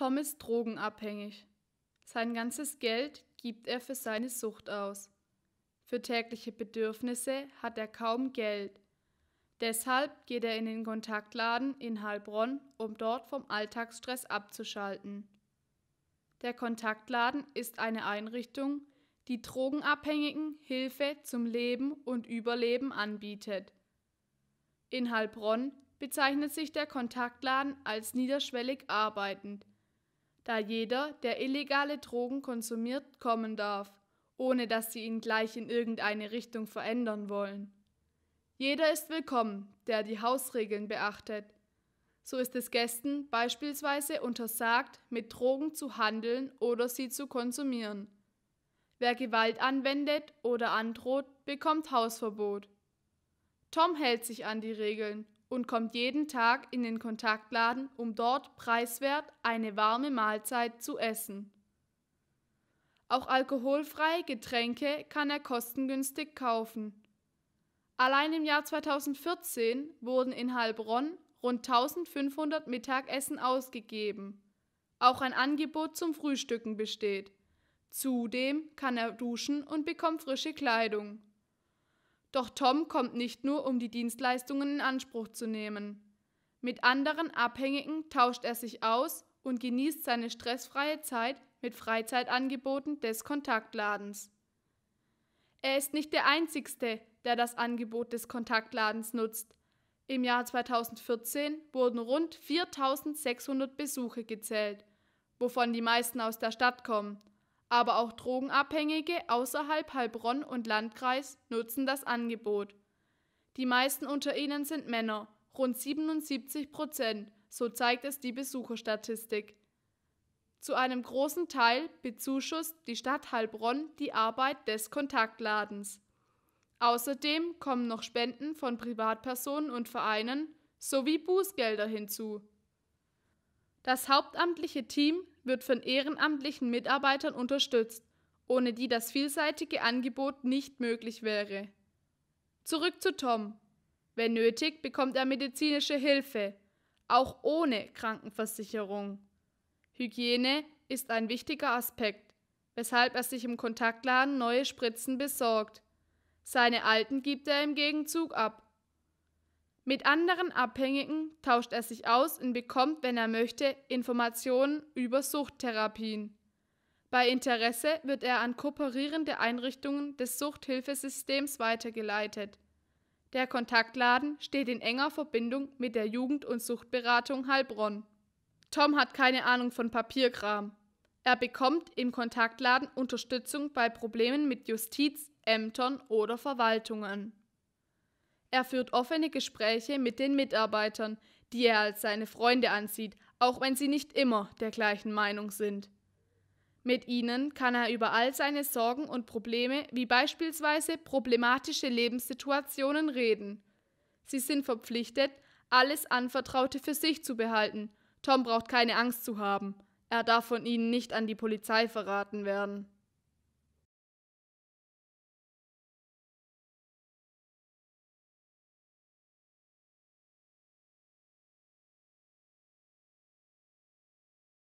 Tom ist drogenabhängig. Sein ganzes Geld gibt er für seine Sucht aus. Für tägliche Bedürfnisse hat er kaum Geld. Deshalb geht er in den Kontaktladen in Heilbronn, um dort vom Alltagsstress abzuschalten. Der Kontaktladen ist eine Einrichtung, die Drogenabhängigen Hilfe zum Leben und Überleben anbietet. In Heilbronn bezeichnet sich der Kontaktladen als niederschwellig arbeitend da jeder, der illegale Drogen konsumiert, kommen darf, ohne dass sie ihn gleich in irgendeine Richtung verändern wollen. Jeder ist willkommen, der die Hausregeln beachtet. So ist es Gästen beispielsweise untersagt, mit Drogen zu handeln oder sie zu konsumieren. Wer Gewalt anwendet oder androht, bekommt Hausverbot. Tom hält sich an die Regeln und kommt jeden Tag in den Kontaktladen, um dort preiswert eine warme Mahlzeit zu essen. Auch alkoholfreie Getränke kann er kostengünstig kaufen. Allein im Jahr 2014 wurden in Heilbronn rund 1500 Mittagessen ausgegeben. Auch ein Angebot zum Frühstücken besteht. Zudem kann er duschen und bekommt frische Kleidung. Doch Tom kommt nicht nur, um die Dienstleistungen in Anspruch zu nehmen. Mit anderen Abhängigen tauscht er sich aus und genießt seine stressfreie Zeit mit Freizeitangeboten des Kontaktladens. Er ist nicht der Einzige, der das Angebot des Kontaktladens nutzt. Im Jahr 2014 wurden rund 4600 Besuche gezählt, wovon die meisten aus der Stadt kommen aber auch Drogenabhängige außerhalb Heilbronn und Landkreis nutzen das Angebot. Die meisten unter ihnen sind Männer, rund 77 Prozent, so zeigt es die Besucherstatistik. Zu einem großen Teil bezuschusst die Stadt Heilbronn die Arbeit des Kontaktladens. Außerdem kommen noch Spenden von Privatpersonen und Vereinen sowie Bußgelder hinzu. Das hauptamtliche Team wird von ehrenamtlichen Mitarbeitern unterstützt, ohne die das vielseitige Angebot nicht möglich wäre. Zurück zu Tom. Wenn nötig, bekommt er medizinische Hilfe, auch ohne Krankenversicherung. Hygiene ist ein wichtiger Aspekt, weshalb er sich im Kontaktladen neue Spritzen besorgt. Seine alten gibt er im Gegenzug ab. Mit anderen Abhängigen tauscht er sich aus und bekommt, wenn er möchte, Informationen über Suchttherapien. Bei Interesse wird er an kooperierende Einrichtungen des Suchthilfesystems weitergeleitet. Der Kontaktladen steht in enger Verbindung mit der Jugend- und Suchtberatung Heilbronn. Tom hat keine Ahnung von Papierkram. Er bekommt im Kontaktladen Unterstützung bei Problemen mit Justiz, Ämtern oder Verwaltungen. Er führt offene Gespräche mit den Mitarbeitern, die er als seine Freunde ansieht, auch wenn sie nicht immer der gleichen Meinung sind. Mit ihnen kann er über all seine Sorgen und Probleme, wie beispielsweise problematische Lebenssituationen, reden. Sie sind verpflichtet, alles Anvertraute für sich zu behalten. Tom braucht keine Angst zu haben. Er darf von ihnen nicht an die Polizei verraten werden.